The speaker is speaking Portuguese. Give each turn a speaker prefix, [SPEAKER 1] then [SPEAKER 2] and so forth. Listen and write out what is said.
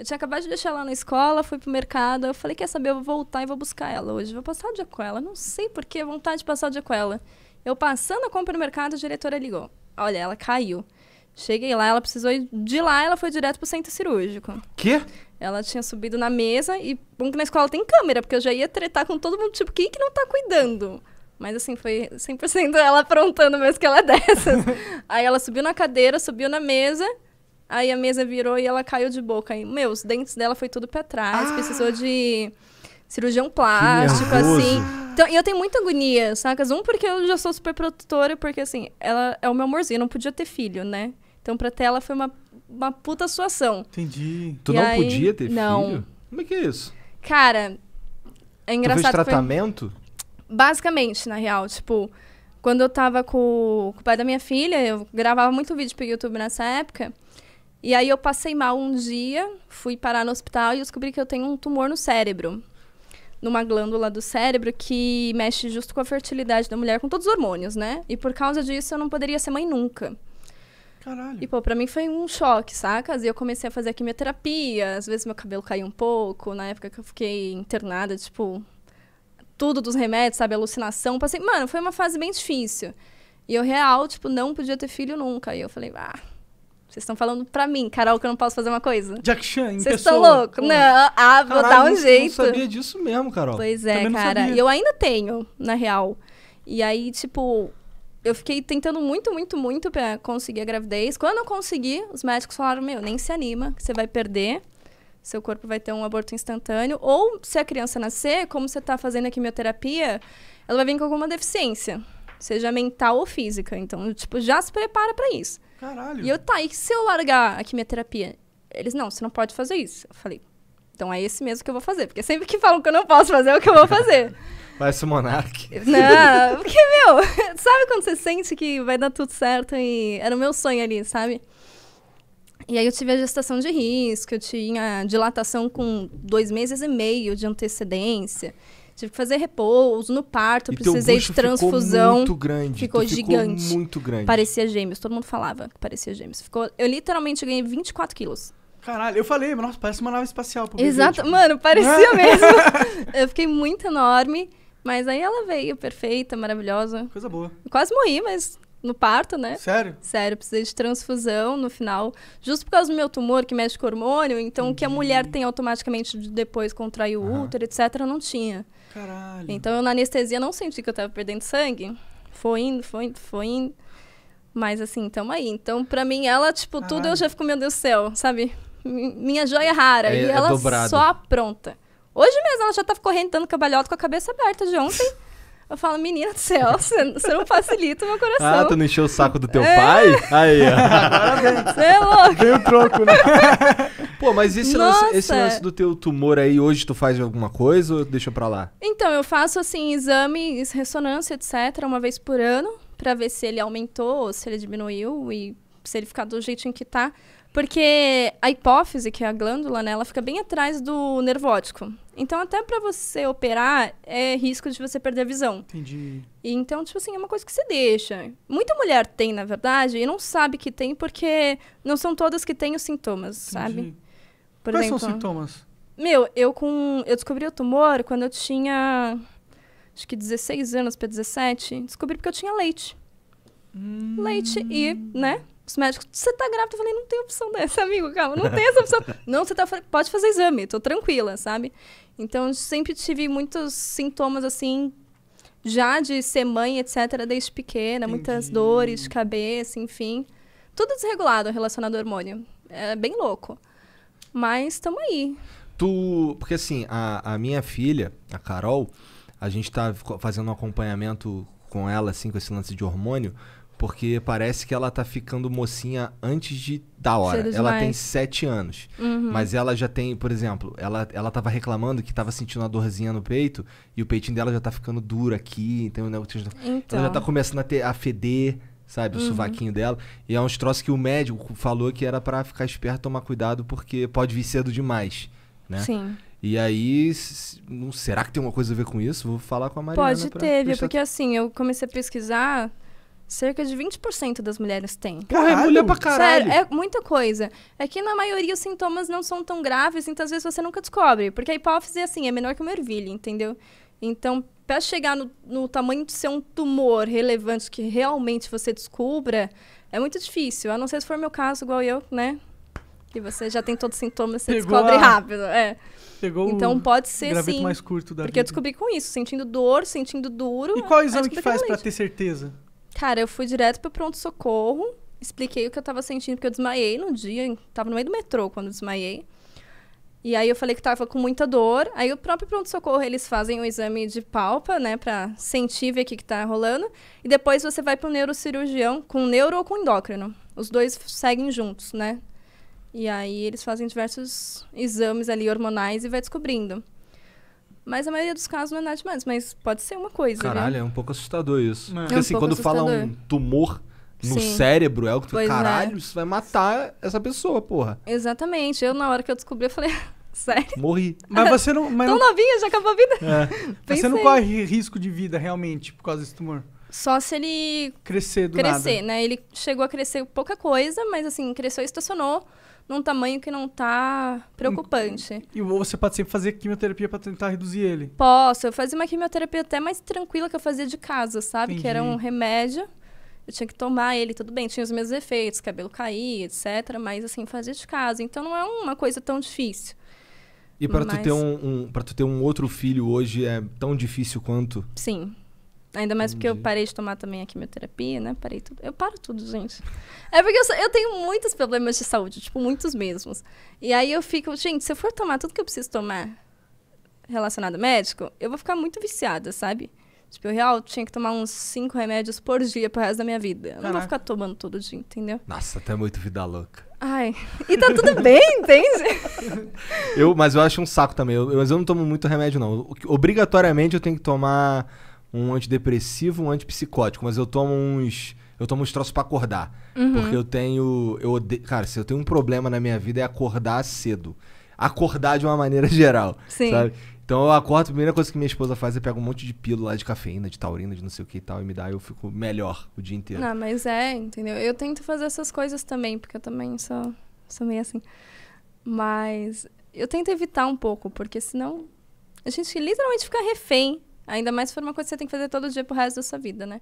[SPEAKER 1] Eu tinha acabado de deixar ela na escola, fui pro mercado. Eu falei, quer saber? Eu vou voltar e vou buscar ela hoje. Vou passar o dia com ela. Não sei por que, vontade de passar o dia com ela. Eu passando a compra no mercado, a diretora ligou. Olha, ela caiu. Cheguei lá, ela precisou ir de lá, ela foi direto pro centro cirúrgico. Quê? Ela tinha subido na mesa e bom que na escola tem câmera, porque eu já ia tretar com todo mundo, tipo, quem que não tá cuidando? Mas assim, foi 100% ela aprontando mesmo que ela é dessas. Aí ela subiu na cadeira, subiu na mesa, Aí a mesa virou e ela caiu de boca. E, meu, os dentes dela foi tudo pra trás. Ah! Precisou de cirurgião plástico, assim. Então, eu tenho muita agonia, sacas? Um, porque eu já sou super produtora, porque assim, ela é o meu amorzinho, eu não podia ter filho, né? Então, pra ela foi uma, uma puta situação. Entendi. Tu e não aí... podia ter não. filho?
[SPEAKER 2] Como é que é isso?
[SPEAKER 1] Cara, é engraçado. Tu fez tratamento? Foi... Basicamente, na real, tipo, quando eu tava com, com o pai da minha filha, eu gravava muito vídeo pro YouTube nessa época. E aí eu passei mal um dia, fui parar no hospital e descobri que eu tenho um tumor no cérebro. Numa glândula do cérebro que mexe justo com a fertilidade da mulher, com todos os hormônios, né? E por causa disso eu não poderia ser mãe nunca. Caralho. E, pô, pra mim foi um choque, sacas? E eu comecei a fazer quimioterapia, às vezes meu cabelo caiu um pouco, na época que eu fiquei internada, tipo, tudo dos remédios, sabe? Alucinação. Passei. Mano, foi uma fase bem difícil. E eu, real, tipo, não podia ter filho nunca. E eu falei, ah, vocês estão falando pra mim, Carol, que eu não posso fazer uma coisa? Jack Chan, Vocês estão loucos? Não, ah, vou dar um jeito. Eu não sabia disso mesmo,
[SPEAKER 2] Carol. Pois é, cara. E eu ainda
[SPEAKER 1] tenho, na real. E aí, tipo, eu fiquei tentando muito, muito, muito pra conseguir a gravidez. Quando eu consegui, os médicos falaram: Meu, nem se anima, que você vai perder. Seu corpo vai ter um aborto instantâneo. Ou se a criança nascer, como você tá fazendo a quimioterapia, ela vai vir com alguma deficiência seja mental ou física. Então, tipo, já se prepara para isso. Caralho. E eu, tá, e se eu largar a quimioterapia? Eles, não, você não pode fazer isso. Eu falei, então é esse mesmo que eu vou fazer. Porque sempre que falam que eu não posso fazer, é o que eu vou fazer.
[SPEAKER 2] Vai o monarque. Não,
[SPEAKER 1] porque, meu, sabe quando você sente que vai dar tudo certo e era o meu sonho ali, sabe? E aí eu tive a gestação de risco, eu tinha dilatação com dois meses e meio de antecedência. Tive que fazer repouso no parto, e precisei de transfusão. Ficou muito
[SPEAKER 2] grande. Ficou gigante. Ficou muito grande. Parecia
[SPEAKER 1] gêmeos. Todo mundo falava que parecia gêmeos. Ficou, eu literalmente ganhei 24 quilos. Caralho, eu falei, nossa, parece uma nave espacial. Exato, tipo... mano, parecia mesmo. eu fiquei muito enorme, mas aí ela veio perfeita, maravilhosa. Coisa boa. quase morri, mas no parto, né? Sério? Sério, precisei de transfusão no final, justo por causa do meu tumor que mexe com hormônio, então o que a uhum. mulher tem automaticamente depois contrair o uhum. útero, etc, não tinha. Caralho. Então eu na anestesia não senti que eu tava perdendo sangue. Foi indo, foi indo, foi indo. Mas assim, tamo aí. Então pra mim ela, tipo, Caralho. tudo eu já fico, meu Deus do céu, sabe? Minha joia é rara. É, e é ela dobrado. só apronta. Hoje mesmo ela já tava tá correndo dando cabalhote com a cabeça aberta de ontem. Eu falo, menina do céu, você não facilita o meu coração. Ah, tu não
[SPEAKER 2] encheu o saco do teu é. pai? Aí, ó.
[SPEAKER 1] Você é louco.
[SPEAKER 2] Vem o troco, né? Pô, mas esse lance, esse lance, do teu tumor aí, hoje tu faz alguma coisa ou deixa pra lá?
[SPEAKER 1] Então, eu faço, assim, exames, ressonância, etc., uma vez por ano, pra ver se ele aumentou, se ele diminuiu e se ele ficar do jeito em que tá. Porque a hipófise, que é a glândula, né, ela fica bem atrás do nervo óptico. Então, até para você operar, é risco de você perder a visão. Entendi. E, então, tipo assim, é uma coisa que você deixa. Muita mulher tem, na verdade, e não sabe que tem porque não são todas que têm os sintomas, Entendi. sabe? Por Quais exemplo, são os sintomas? Meu, eu com eu descobri o tumor quando eu tinha acho que 16 anos para 17, descobri porque eu tinha leite. Hum... Leite e, né, os médicos, você tá grávida? Eu falei, não tem opção dessa, amigo, calma, não tem essa opção. não, você tá, pode fazer exame, tô tranquila, sabe? Então, sempre tive muitos sintomas, assim, já de ser mãe, etc., desde pequena, Entendi. muitas dores de cabeça, enfim. Tudo desregulado relacionado ao hormônio. É bem louco. Mas estamos aí.
[SPEAKER 2] Tu. Porque assim, a, a minha filha, a Carol, a gente tá fazendo um acompanhamento com ela, assim, com esse lance de hormônio, porque parece que ela tá ficando mocinha antes de da hora. Ela tem sete anos. Uhum. Mas ela já tem, por exemplo, ela, ela tava reclamando que tava sentindo uma dorzinha no peito e o peitinho dela já tá ficando duro aqui. Então, né, então. ela já então. tá começando a, ter, a feder sabe? O uhum. sovaquinho dela. E é uns troços que o médico falou que era para ficar esperto, tomar cuidado, porque pode vir cedo demais, né? Sim. E aí, será que tem uma coisa a ver com isso? Vou falar
[SPEAKER 1] com a Mariana. Pode ter, porque assim, eu comecei a pesquisar cerca de 20% das mulheres têm. Caralho, é mulher pra caralho. Sério, é muita coisa. É que na maioria os sintomas não são tão graves, então às vezes você nunca descobre. Porque a hipófise, é assim, é menor que uma ervilha, entendeu? Então, para chegar no, no, tamanho de ser um tumor relevante que realmente você descubra, é muito difícil. A não ser se for meu caso, igual eu, né? que você já tem todos os sintomas, você Pegou descobre a... rápido. É.
[SPEAKER 2] Pegou então pode ser sim. mais curto da Porque vida. eu descobri
[SPEAKER 1] com isso, sentindo dor, sentindo duro. E qual exame é que faz para
[SPEAKER 2] ter certeza?
[SPEAKER 1] Cara, eu fui direto pro pronto-socorro, expliquei o que eu tava sentindo, porque eu desmaiei no dia, tava no meio do metrô quando eu desmaiei. E aí eu falei que tava com muita dor. Aí o próprio pronto-socorro, eles fazem um exame de palpa, né, pra sentir ver o que, que tá rolando. E depois você vai pro neurocirurgião, com neuro ou com endócrino. Os dois seguem juntos, né? E aí eles fazem diversos exames ali hormonais e vai descobrindo. Mas a maioria dos casos não é nada demais, mas pode ser uma coisa. Né? Caralho, né?
[SPEAKER 2] é um pouco assustador isso. É. Porque assim, é um assim, quando assustador. fala um tumor no Sim. cérebro, é o que tu é. caralho,
[SPEAKER 1] é. isso vai matar
[SPEAKER 2] essa pessoa, porra.
[SPEAKER 1] Exatamente. Eu, na hora que eu descobri, eu falei, sério?
[SPEAKER 2] Morri. Mas você não. Mas Tão não...
[SPEAKER 1] novinha, já acabou a vida. É. Você não corre
[SPEAKER 2] risco de vida realmente por causa desse tumor?
[SPEAKER 1] Só se ele.
[SPEAKER 2] Crescer do Crescer, nada.
[SPEAKER 1] né? Ele chegou a crescer pouca coisa, mas assim, cresceu e estacionou num tamanho que não tá preocupante. E você pode sempre fazer quimioterapia para tentar reduzir ele? Posso. Eu fazia uma quimioterapia até mais tranquila que eu fazia de casa, sabe? Entendi. Que era um remédio. Eu tinha que tomar ele, tudo bem, tinha os mesmos efeitos, cabelo cair, etc. Mas assim, fazia de casa. Então não é uma coisa tão difícil. E para mas... tu ter um,
[SPEAKER 2] um para tu ter um outro filho hoje é tão difícil
[SPEAKER 1] quanto? Sim. Ainda mais Entendi. porque eu parei de tomar também a quimioterapia, né? Parei tudo. Eu paro tudo, gente. É porque eu, eu, tenho muitos problemas de saúde, tipo, muitos mesmos. E aí eu fico, gente, se eu for tomar tudo que eu preciso tomar relacionado ao médico, eu vou ficar muito viciada, sabe? Tipo, eu real tinha que tomar uns cinco remédios por dia pro resto da minha vida. Eu não vou ficar tomando todo dia, entendeu?
[SPEAKER 2] Nossa, até muito vida louca.
[SPEAKER 1] Ai, e tá tudo bem, entende?
[SPEAKER 2] eu, mas eu acho um saco também. Eu, mas eu não tomo muito remédio, não. Obrigatoriamente eu tenho que tomar um antidepressivo, um antipsicótico, mas eu tomo uns. Eu tomo uns troços pra acordar. Uhum. Porque eu tenho. Eu odeio, cara, se eu tenho um problema na minha vida é acordar cedo. Acordar de uma maneira geral. Sim. Sabe? Então eu acordo, a primeira coisa que minha esposa faz é pega um monte de pílula de cafeína, de taurina, de não sei o que e tal, e me dá, eu fico melhor o dia inteiro.
[SPEAKER 1] Ah, mas é, entendeu? Eu tento fazer essas coisas também, porque eu também sou, sou meio assim. Mas eu tento evitar um pouco, porque senão a gente literalmente fica refém Ainda mais se for uma coisa que você tem que fazer todo dia pro resto da sua vida, né?